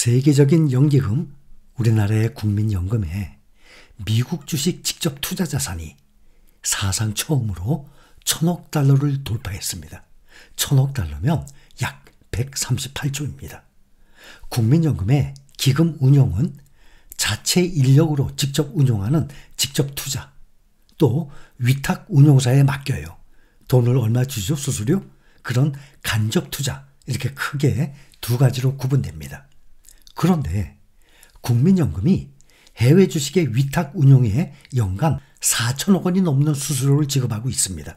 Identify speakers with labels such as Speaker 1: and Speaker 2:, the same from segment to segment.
Speaker 1: 세계적인 연기금 우리나라의 국민연금에 미국 주식 직접 투자 자산이 사상 처음으로 천억 달러를 돌파했습니다. 천억 달러면 약 138조입니다. 국민연금의 기금 운용은 자체 인력으로 직접 운용하는 직접 투자, 또 위탁 운용사에 맡겨요. 돈을 얼마 주죠? 수수료? 그런 간접 투자. 이렇게 크게 두 가지로 구분됩니다. 그런데 국민연금이 해외 주식의 위탁 운용에 연간 4천억 원이 넘는 수수료를 지급하고 있습니다.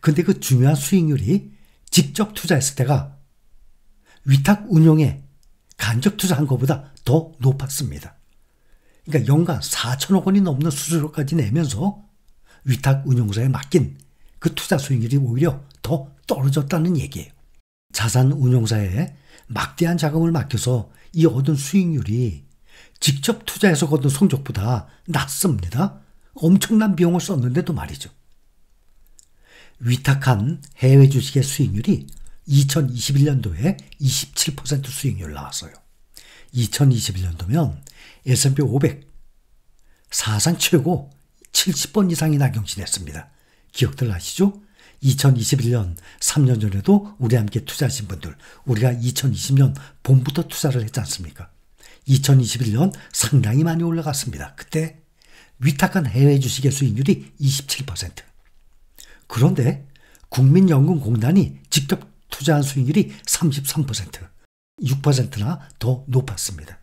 Speaker 1: 근데 그 중요한 수익률이 직접 투자했을 때가 위탁 운용에 간접 투자한 것보다 더 높았습니다. 그러니까 연간 4천억 원이 넘는 수수료까지 내면서 위탁 운용사에 맡긴 그 투자 수익률이 오히려 더 떨어졌다는 얘기예요. 자산 운용사의 막대한 자금을 맡겨서 이 얻은 수익률이 직접 투자해서 얻은 성적보다 낮습니다. 엄청난 비용을 썼는데도 말이죠. 위탁한 해외 주식의 수익률이 2021년도에 27% 수익률 나왔어요. 2021년도면 S&P 500 사상 최고 70번 이상이 낙경신했습니다. 기억들 나시죠? 2021년 3년 전에도 우리 함께 투자하신 분들, 우리가 2020년 봄부터 투자를 했지 않습니까? 2021년 상당히 많이 올라갔습니다. 그때 위탁한 해외 주식의 수익률이 27%. 그런데 국민연금공단이 직접 투자한 수익률이 33%, 6%나 더 높았습니다.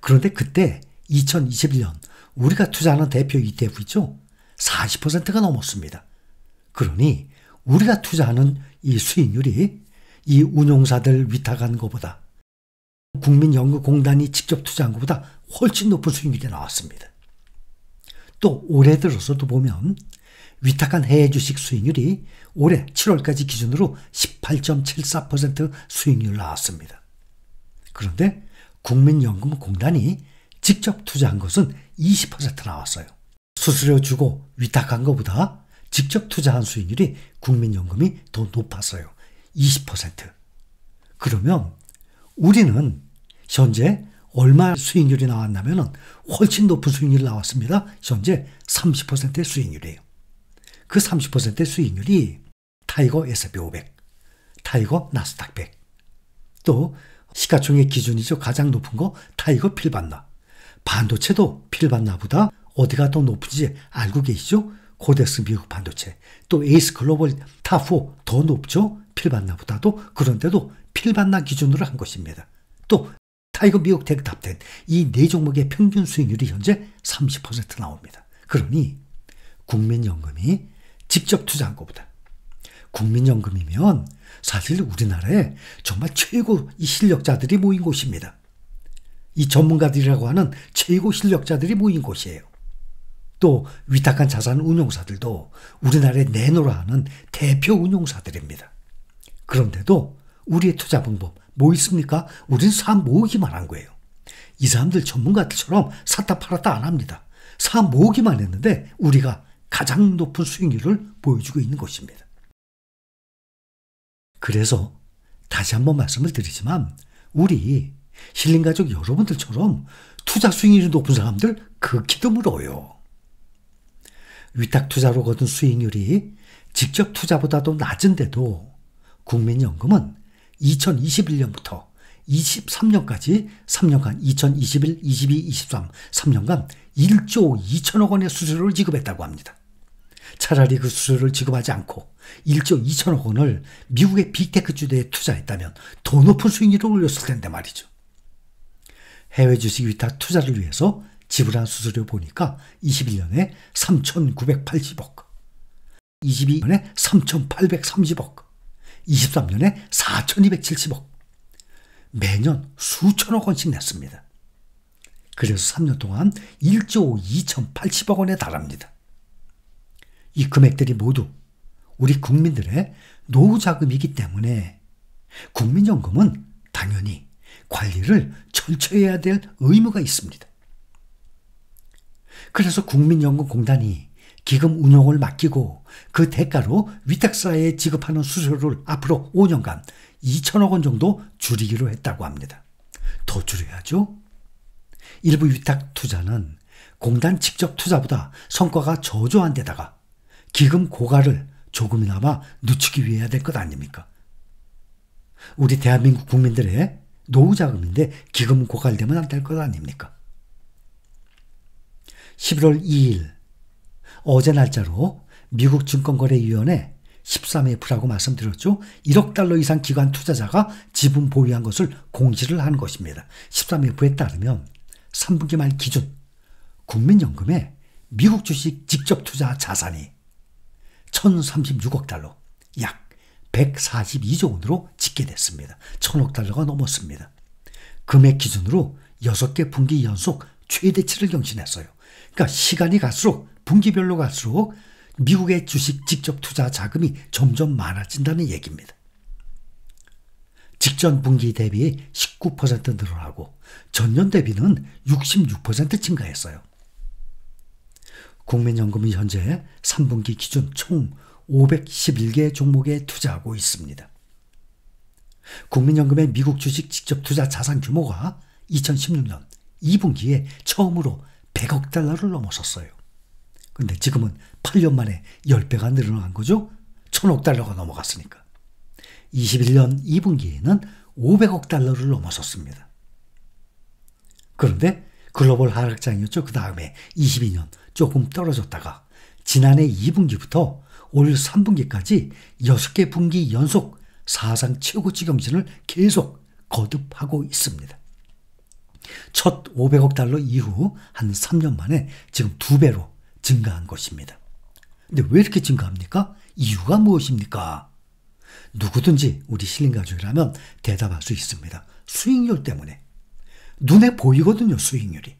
Speaker 1: 그런데 그때 2021년 우리가 투자하는 대표 ETF 있죠? 40%가 넘었습니다. 그러니 우리가 투자하는 이 수익률이 이 운용사들 위탁한 것보다 국민연금공단이 직접 투자한 것보다 훨씬 높은 수익률이 나왔습니다. 또 올해 들어서도 보면 위탁한 해외 주식 수익률이 올해 7월까지 기준으로 18.74% 수익률 나왔습니다. 그런데 국민연금공단이 직접 투자한 것은 20% 나왔어요. 수수료 주고 위탁한 것보다 직접 투자한 수익률이 국민연금이 더 높았어요. 20%. 그러면 우리는 현재 얼마 수익률이 나왔냐면 훨씬 높은 수익률이 나왔습니다. 현재 30%의 수익률이에요. 그 30%의 수익률이 타이거 S&P 500, 타이거 나스닥 100, 또 시가총액 기준이죠. 가장 높은 거 타이거 필반나. 반도체도 필반나보다 어디가 더 높은지 알고 계시죠? 고데스 미국 반도체, 또 에이스 글로벌 타4 더 높죠? 필반나보다도 그런데도 필반나 기준으로 한 것입니다. 또 타이거 미국 대크 탑텐 이네 종목의 평균 수익률이 현재 30% 나옵니다. 그러니 국민연금이 직접 투자한 것보다 국민연금이면 사실 우리나라에 정말 최고 실력자들이 모인 곳입니다. 이 전문가들이라고 하는 최고 실력자들이 모인 곳이에요. 또 위탁한 자산 운용사들도 우리나라에 내놓으라 하는 대표 운용사들입니다. 그런데도 우리의 투자 방법 뭐 있습니까? 우린 사 모으기만 한 거예요. 이 사람들 전문가들처럼 샀다 팔았다 안 합니다. 사 모으기만 했는데 우리가 가장 높은 수익률을 보여주고 있는 것입니다. 그래서 다시 한번 말씀을 드리지만 우리 힐링 가족 여러분들처럼 투자 수익률이 높은 사람들 극히 드물어요. 위탁 투자로 거둔 수익률이 직접 투자보다도 낮은데도 국민연금은 2021년부터 23년까지 3년간 2021, 22, 23, 3년간 1조 2천억 원의 수수료를 지급했다고 합니다. 차라리 그 수수료를 지급하지 않고 1조 2천억 원을 미국의 빅테크 주대에 투자했다면 더 높은 수익률을 올렸을 텐데 말이죠. 해외 주식 위탁 투자를 위해서 지불한 수수료 보니까 21년에 3,980억, 22년에 3,830억, 23년에 4,270억, 매년 수천억 원씩 냈습니다. 그래서 3년 동안 1조 2,080억 원에 달합니다. 이 금액들이 모두 우리 국민들의 노후 자금이기 때문에 국민연금은 당연히 관리를 철저히 해야 될 의무가 있습니다. 그래서 국민연금공단이 기금 운용을 맡기고 그 대가로 위탁사에 지급하는 수수료를 앞으로 5년간 2천억 원 정도 줄이기로 했다고 합니다. 더 줄여야죠. 일부 위탁 투자는 공단 직접 투자보다 성과가 저조한 데다가 기금 고갈을 조금이나마 늦추기 위 해야 될 것 아닙니까? 우리 대한민국 국민들의 노후 자금인데 기금 고갈되면 안 될 것 아닙니까? 11월 2일 어제 날짜로 미국 증권거래위원회 1 3회부라고 말씀드렸죠. 1억 달러 이상 기관 투자자가 지분 보유한 것을 공시를 한 것입니다. 1 3회부에 따르면 3분기 말 기준 국민연금에 미국 주식 직접 투자 자산이 1,036억 달러, 약 142조 원으로 집계됐습니다. 1,000억 달러가 넘었습니다. 금액 기준으로 6개 분기 연속 최대치를 경신했어요. 그러니까 시간이 갈수록 분기별로 갈수록 미국의 주식 직접 투자 자금이 점점 많아진다는 얘기입니다. 직전 분기 대비 19% 늘어나고 전년 대비는 66% 증가했어요. 국민연금이 현재 3분기 기준 총 511개 종목에 투자하고 있습니다. 국민연금의 미국 주식 직접 투자 자산 규모가 2016년 2분기에 처음으로 100억 달러를 넘어섰어요. 근데 지금은 8년 만에 10배가 늘어난 거죠. 1000억 달러가 넘어갔으니까. 21년 2분기에는 500억 달러를 넘어섰습니다. 그런데 글로벌 하락장이었죠. 그 다음에 22년 조금 떨어졌다가 지난해 2분기부터 올 3분기까지 6개 분기 연속 사상 최고치 경신을 계속 거듭하고 있습니다. 첫 500억 달러 이후 한 3년 만에 지금 두 배로 증가한 것입니다. 근데 왜 이렇게 증가합니까? 이유가 무엇입니까? 누구든지 우리 실린가족이라면 대답할 수 있습니다. 수익률 때문에. 눈에 보이거든요, 수익률이.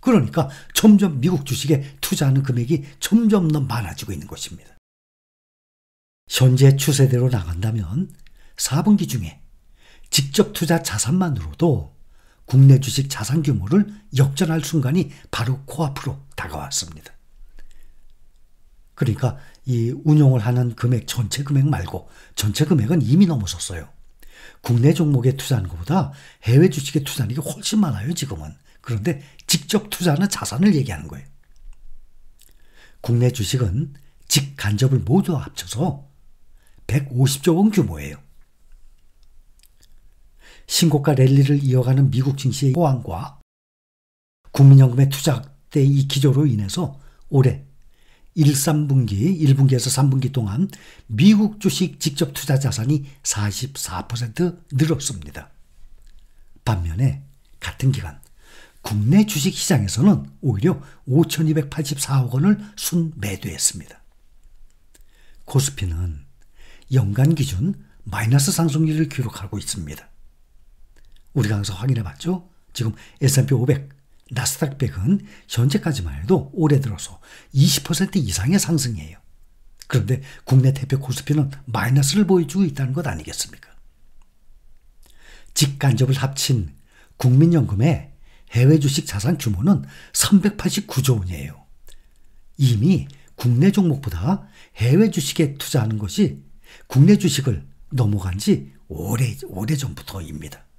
Speaker 1: 그러니까 점점 미국 주식에 투자하는 금액이 점점 더 많아지고 있는 것입니다. 현재 추세대로 나간다면 4분기 중에 직접 투자 자산만으로도 국내 주식 자산 규모를 역전할 순간이 바로 코앞으로 다가왔습니다. 그러니까 이 운용을 하는 금액 전체 금액 말고 전체 금액은 이미 넘어섰어요. 국내 종목에 투자한 것보다 해외 주식에 투자하는 게 훨씬 많아요, 지금은. 그런데 직접 투자하는 자산을 얘기하는 거예요. 국내 주식은 직간접을 모두 합쳐서 150조 원 규모예요. 신고가 랠리를 이어가는 미국 증시의 호황과 국민연금의 투자 확대 이 기조로 인해서 올해 1, 3분기, 1분기에서 3분기 동안 미국 주식 직접 투자 자산이 44% 늘었습니다. 반면에 같은 기간 국내 주식 시장에서는 오히려 5,284억 원을 순 매도했습니다. 코스피는 연간 기준 마이너스 상승률을 기록하고 있습니다. 우리가 항상 확인해 봤죠. 지금 S&P 500, 나스닥 100은 현재까지만 해도 올해 들어서 20% 이상의 상승이에요. 그런데 국내 대표 코스피는 마이너스를 보여주고 있다는 것 아니겠습니까? 직간접을 합친 국민연금의 해외 주식 자산 규모는 389조 원이에요. 이미 국내 종목보다 해외 주식에 투자하는 것이 국내 주식을 넘어간 지 오래, 오래 전부터입니다.